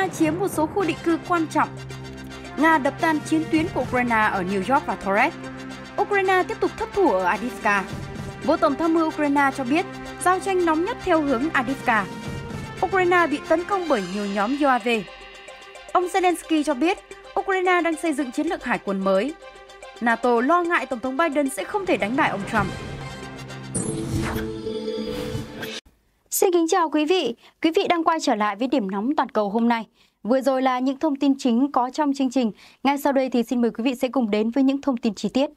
Nga chiếm một số khu định cư quan trọng. Nga đập tan chiến tuyến của Ukraine ở New York và Torres. Ukraine tiếp tục thất thủ ở Adivka. Bộ Tổng tham mưu Ukraine cho biết giao tranh nóng nhất theo hướng Adivka. Ukraine bị tấn công bởi nhiều nhóm UAV. Ông Zelensky cho biết Ukraine đang xây dựng chiến lược hải quân mới. NATO lo ngại Tổng thống Biden sẽ không thể đánh bại ông Trump. Xin kính chào quý vị. Quý vị đang quay trở lại với điểm nóng toàn cầu hôm nay. Vừa rồi là những thông tin chính có trong chương trình. Ngay sau đây thì xin mời quý vị sẽ cùng đến với những thông tin chi tiết.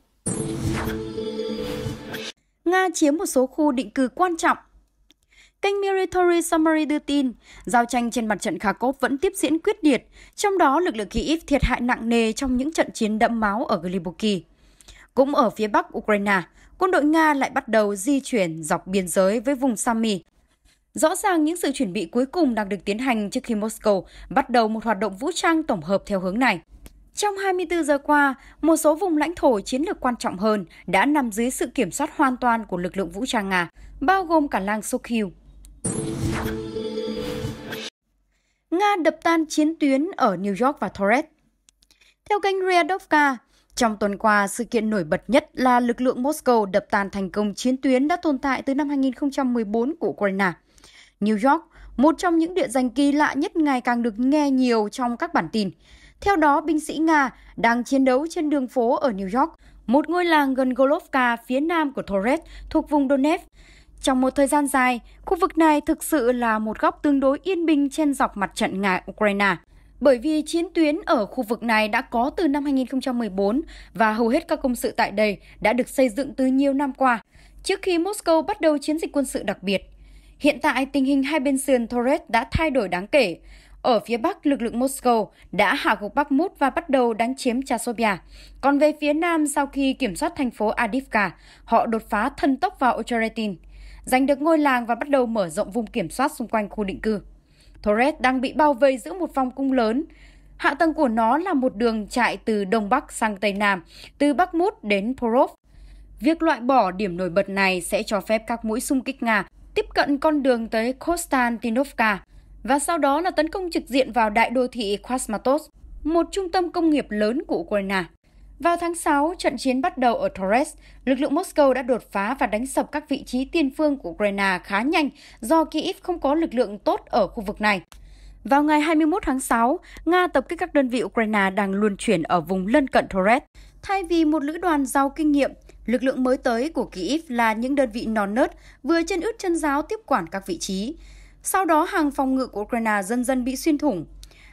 Nga chiếm một số khu định cư quan trọng Kênh Military Summary đưa tin, giao tranh trên mặt trận Kharkov vẫn tiếp diễn quyết liệt, trong đó lực lượng Kyiv thiệt hại nặng nề trong những trận chiến đẫm máu ở Glybuki. Cũng ở phía bắc Ukraine, quân đội Nga lại bắt đầu di chuyển dọc biên giới với vùng Sami Rõ ràng những sự chuẩn bị cuối cùng đang được tiến hành trước khi Moscow bắt đầu một hoạt động vũ trang tổng hợp theo hướng này. Trong 24 giờ qua, một số vùng lãnh thổ chiến lược quan trọng hơn đã nằm dưới sự kiểm soát hoàn toàn của lực lượng vũ trang Nga, bao gồm cả làng Sokhil. Nga đập tan chiến tuyến ở New York và Torres. Theo kênh Riadovka, trong tuần qua, sự kiện nổi bật nhất là lực lượng Moscow đập tan thành công chiến tuyến đã tồn tại từ năm 2014 của Ukraine. New York, một trong những địa danh kỳ lạ nhất ngày càng được nghe nhiều trong các bản tin. Theo đó, binh sĩ Nga đang chiến đấu trên đường phố ở New York, một ngôi làng gần Golovka phía nam của Torres thuộc vùng Donetsk. Trong một thời gian dài, khu vực này thực sự là một góc tương đối yên bình trên dọc mặt trận Nga-Ukraine. Bởi vì chiến tuyến ở khu vực này đã có từ năm 2014 và hầu hết các công sự tại đây đã được xây dựng từ nhiều năm qua, trước khi Moscow bắt đầu chiến dịch quân sự đặc biệt Hiện tại, tình hình hai bên sườn Torres đã thay đổi đáng kể. Ở phía Bắc, lực lượng Moscow đã hạ gục Bắc Mút và bắt đầu đánh chiếm Chasovia. Còn về phía Nam, sau khi kiểm soát thành phố Adivka, họ đột phá thân tốc vào Ocheretin, giành được ngôi làng và bắt đầu mở rộng vùng kiểm soát xung quanh khu định cư. Torres đang bị bao vây giữa một vòng cung lớn. Hạ tầng của nó là một đường chạy từ Đông Bắc sang Tây Nam, từ Bắc Mút đến Porov. Việc loại bỏ điểm nổi bật này sẽ cho phép các mũi xung kích Nga tiếp cận con đường tới Konstantinovka và sau đó là tấn công trực diện vào đại đô thị Krasmatos, một trung tâm công nghiệp lớn của Ukraine. Vào tháng 6, trận chiến bắt đầu ở Torres, lực lượng Moscow đã đột phá và đánh sập các vị trí tiên phương của Ukraine khá nhanh do Kyiv không có lực lượng tốt ở khu vực này. Vào ngày 21 tháng 6, Nga tập kích các đơn vị Ukraine đang luân chuyển ở vùng lân cận Torres. Thay vì một lữ đoàn giàu kinh nghiệm Lực lượng mới tới của Kyiv là những đơn vị non nớt, vừa chân ướt chân giáo tiếp quản các vị trí. Sau đó hàng phòng ngự của Ukraine dần dần bị xuyên thủng.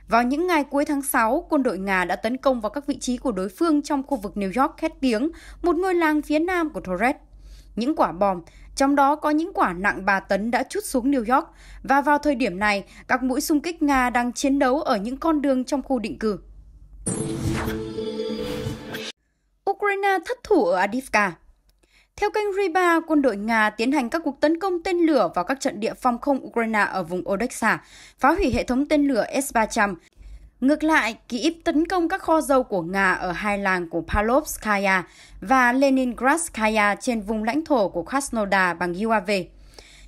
Vào những ngày cuối tháng 6, quân đội Nga đã tấn công vào các vị trí của đối phương trong khu vực New York khét tiếng, một ngôi làng phía nam của Torres. Những quả bom, trong đó có những quả nặng 3 tấn đã trút xuống New York và vào thời điểm này, các mũi xung kích Nga đang chiến đấu ở những con đường trong khu định cư. Ukraine thất thủ ở Adivka. Theo kênh Riba, quân đội Nga tiến hành các cuộc tấn công tên lửa vào các trận địa phòng không Ukraine ở vùng Odessa, phá hủy hệ thống tên lửa S-300. Ngược lại, Kyiv tấn công các kho dầu của Nga ở hai làng của Palovskaya và Leningradskaya trên vùng lãnh thổ của Krasnodar bằng UAV.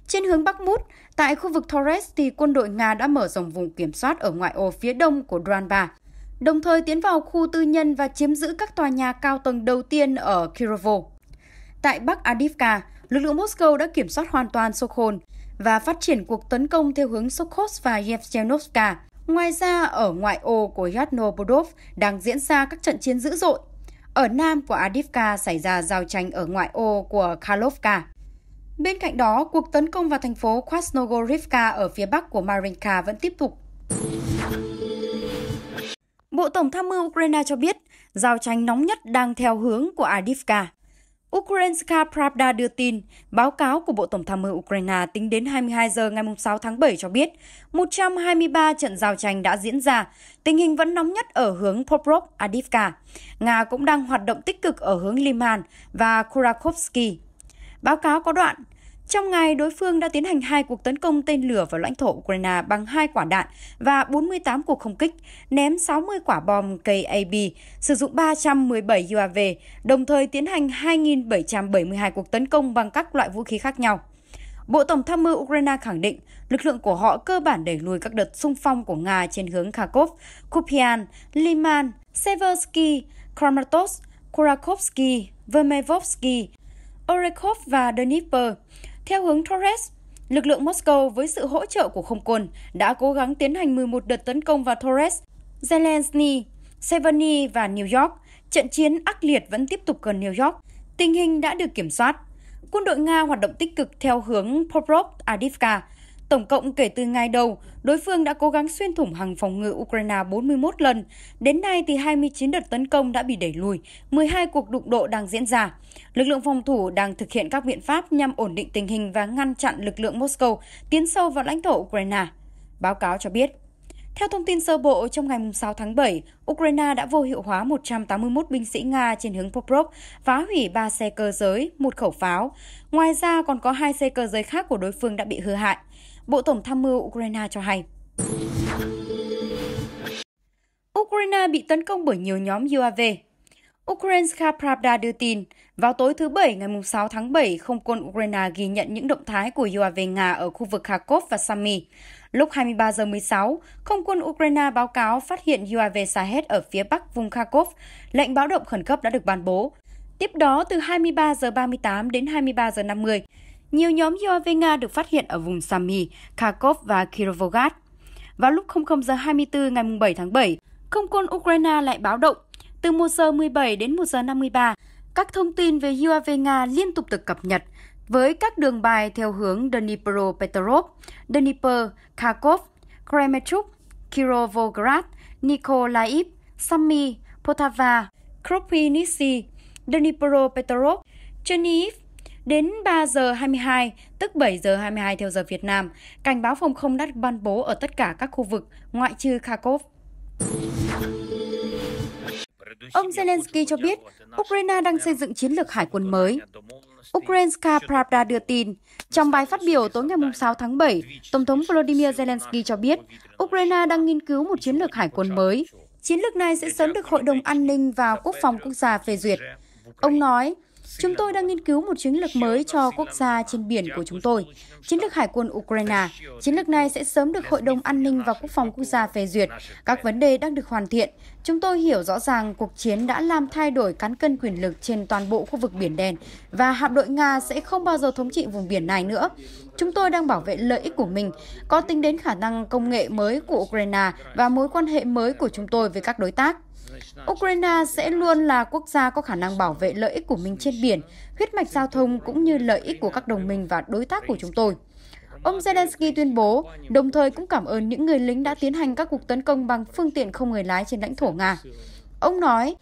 Trên hướng Bắc Mút, tại khu vực Torres thì quân đội Nga đã mở rộng vùng kiểm soát ở ngoại ô phía đông của Dranba đồng thời tiến vào khu tư nhân và chiếm giữ các tòa nhà cao tầng đầu tiên ở Kirovo. Tại Bắc Adivka, lực lượng Moscow đã kiểm soát hoàn toàn Sokhon và phát triển cuộc tấn công theo hướng Sokhos và Yevgenovka. Ngoài ra, ở ngoại ô của Yadnobodov đang diễn ra các trận chiến dữ dội. Ở nam của Adivka xảy ra giao tranh ở ngoại ô của Karlovka. Bên cạnh đó, cuộc tấn công vào thành phố Krasnogorivka ở phía bắc của Marinka vẫn tiếp tục. Bộ Tổng tham mưu Ukraine cho biết, giao tranh nóng nhất đang theo hướng của Adivka. Ukrainska Pravda đưa tin, báo cáo của Bộ Tổng tham mưu Ukraine tính đến 22 giờ ngày 6 tháng 7 cho biết 123 trận giao tranh đã diễn ra, tình hình vẫn nóng nhất ở hướng Poprov, Adivka. Nga cũng đang hoạt động tích cực ở hướng Liman và Kurakovsky. Báo cáo có đoạn, trong ngày, đối phương đã tiến hành hai cuộc tấn công tên lửa vào lãnh thổ Ukraine bằng hai quả đạn và 48 cuộc không kích, ném 60 quả bom KAB, sử dụng 317 UAV, đồng thời tiến hành 2.772 cuộc tấn công bằng các loại vũ khí khác nhau. Bộ Tổng tham mưu Ukraine khẳng định lực lượng của họ cơ bản đẩy lùi các đợt xung phong của Nga trên hướng Kharkov, Kupian, Liman, Seversky, Kramatorsk, Kurakovsky, Vermevorsky, Orekhov và Dnipro. Theo hướng Torres, lực lượng Moscow với sự hỗ trợ của không quân đã cố gắng tiến hành 11 đợt tấn công vào Torres, Zelensky, Severny và New York. Trận chiến ác liệt vẫn tiếp tục gần New York. Tình hình đã được kiểm soát. Quân đội Nga hoạt động tích cực theo hướng Poprov Adivka, Tổng cộng kể từ ngày đầu, đối phương đã cố gắng xuyên thủng hàng phòng ngự Ukraine 41 lần. Đến nay thì 29 đợt tấn công đã bị đẩy lùi, 12 cuộc đụng độ đang diễn ra. Lực lượng phòng thủ đang thực hiện các biện pháp nhằm ổn định tình hình và ngăn chặn lực lượng Moscow tiến sâu vào lãnh thổ Ukraine. Báo cáo cho biết. Theo thông tin sơ bộ, trong ngày 6 tháng 7, Ukraine đã vô hiệu hóa 181 binh sĩ Nga trên hướng Poprov, phá hủy 3 xe cơ giới, một khẩu pháo. Ngoài ra, còn có hai xe cơ giới khác của đối phương đã bị hư hại. Bộ Tổng tham mưu Ukraine cho hay. Ukraine bị tấn công bởi nhiều nhóm UAV. Ukrainska Pravda đưa tin, vào tối thứ Bảy ngày 6 tháng 7, không quân Ukraine ghi nhận những động thái của UAV Nga ở khu vực Kharkov và Sami. Lúc 23 giờ 16, không quân Ukraine báo cáo phát hiện UAV Sahed ở phía bắc vùng Kharkov. Lệnh báo động khẩn cấp đã được ban bố. Tiếp đó, từ 23 giờ 38 đến 23 giờ 50, nhiều nhóm UAV Nga được phát hiện ở vùng Sami, Kharkov và Kirovograd. Vào lúc 00 giờ 24 ngày 7 tháng 7, không quân Ukraine lại báo động. Từ 1 giờ 17 đến 1 giờ 53, các thông tin về UAV Nga liên tục được cập nhật với các đường bài theo hướng Dnipro-Petrov, Dnipro, Kharkov, Kremenchuk, Kirovograd, Nikolaev, Sami, Poltava, Dnipro-Petrov, Chernihiv Đến 3 giờ 22, tức 7 giờ 22 theo giờ Việt Nam, cảnh báo phòng không đã được ban bố ở tất cả các khu vực, ngoại trừ Kharkov. Ông Zelensky cho biết, Ukraine đang xây dựng chiến lược hải quân mới. Ukrainska Pravda đưa tin, trong bài phát biểu tối ngày 6 tháng 7, Tổng thống Volodymyr Zelensky cho biết Ukraine đang nghiên cứu một chiến lược hải quân mới. Chiến lược này sẽ sớm được Hội đồng An ninh và Quốc phòng Quốc gia phê duyệt. Ông nói, Chúng tôi đang nghiên cứu một chiến lược mới cho quốc gia trên biển của chúng tôi, chiến lược hải quân Ukraine. Chiến lược này sẽ sớm được Hội đồng An ninh và Quốc phòng Quốc gia phê duyệt. Các vấn đề đang được hoàn thiện. Chúng tôi hiểu rõ ràng cuộc chiến đã làm thay đổi cán cân quyền lực trên toàn bộ khu vực Biển Đen và hạm đội Nga sẽ không bao giờ thống trị vùng biển này nữa. Chúng tôi đang bảo vệ lợi ích của mình, có tính đến khả năng công nghệ mới của Ukraine và mối quan hệ mới của chúng tôi với các đối tác. Ukraine sẽ luôn là quốc gia có khả năng bảo vệ lợi ích của mình trên biển, huyết mạch giao thông cũng như lợi ích của các đồng minh và đối tác của chúng tôi. Ông Zelensky tuyên bố, đồng thời cũng cảm ơn những người lính đã tiến hành các cuộc tấn công bằng phương tiện không người lái trên lãnh thổ Nga. Ông nói,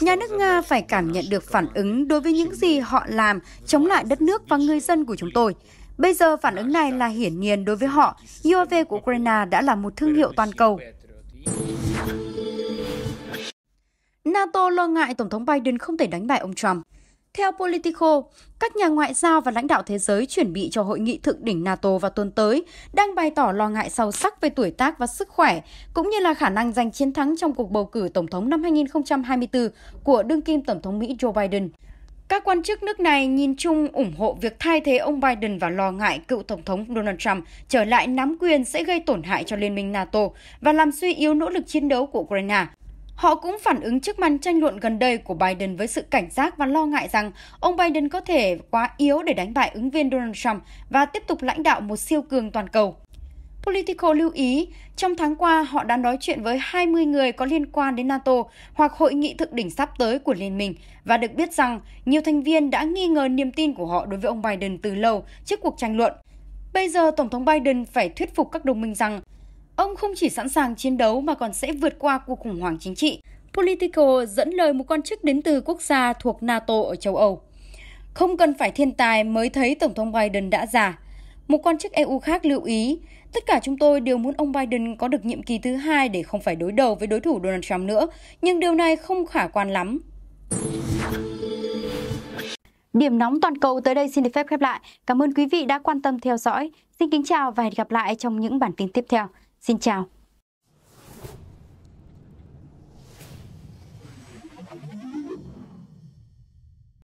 nhà nước Nga phải cảm nhận được phản ứng đối với những gì họ làm chống lại đất nước và người dân của chúng tôi. Bây giờ phản ứng này là hiển nhiên đối với họ. UAV của Ukraine đã là một thương hiệu toàn cầu. NATO lo ngại Tổng thống Biden không thể đánh bại ông Trump. Theo Politico, các nhà ngoại giao và lãnh đạo thế giới chuẩn bị cho hội nghị thượng đỉnh NATO vào tuần tới đang bày tỏ lo ngại sâu sắc về tuổi tác và sức khỏe, cũng như là khả năng giành chiến thắng trong cuộc bầu cử Tổng thống năm 2024 của đương kim Tổng thống Mỹ Joe Biden. Các quan chức nước này nhìn chung ủng hộ việc thay thế ông Biden và lo ngại cựu Tổng thống Donald Trump trở lại nắm quyền sẽ gây tổn hại cho Liên minh NATO và làm suy yếu nỗ lực chiến đấu của Ukraine. Họ cũng phản ứng trước màn tranh luận gần đây của Biden với sự cảnh giác và lo ngại rằng ông Biden có thể quá yếu để đánh bại ứng viên Donald Trump và tiếp tục lãnh đạo một siêu cường toàn cầu. Politico lưu ý, trong tháng qua họ đã nói chuyện với 20 người có liên quan đến NATO hoặc hội nghị thượng đỉnh sắp tới của Liên minh và được biết rằng nhiều thành viên đã nghi ngờ niềm tin của họ đối với ông Biden từ lâu trước cuộc tranh luận. Bây giờ Tổng thống Biden phải thuyết phục các đồng minh rằng Ông không chỉ sẵn sàng chiến đấu mà còn sẽ vượt qua cuộc khủng hoảng chính trị. Politico dẫn lời một quan chức đến từ quốc gia thuộc NATO ở châu Âu. Không cần phải thiên tài mới thấy Tổng thống Biden đã già. Một quan chức EU khác lưu ý, tất cả chúng tôi đều muốn ông Biden có được nhiệm kỳ thứ hai để không phải đối đầu với đối thủ Donald Trump nữa, nhưng điều này không khả quan lắm. Điểm nóng toàn cầu tới đây xin được phép khép lại. Cảm ơn quý vị đã quan tâm theo dõi. Xin kính chào và hẹn gặp lại trong những bản tin tiếp theo. Xin chào!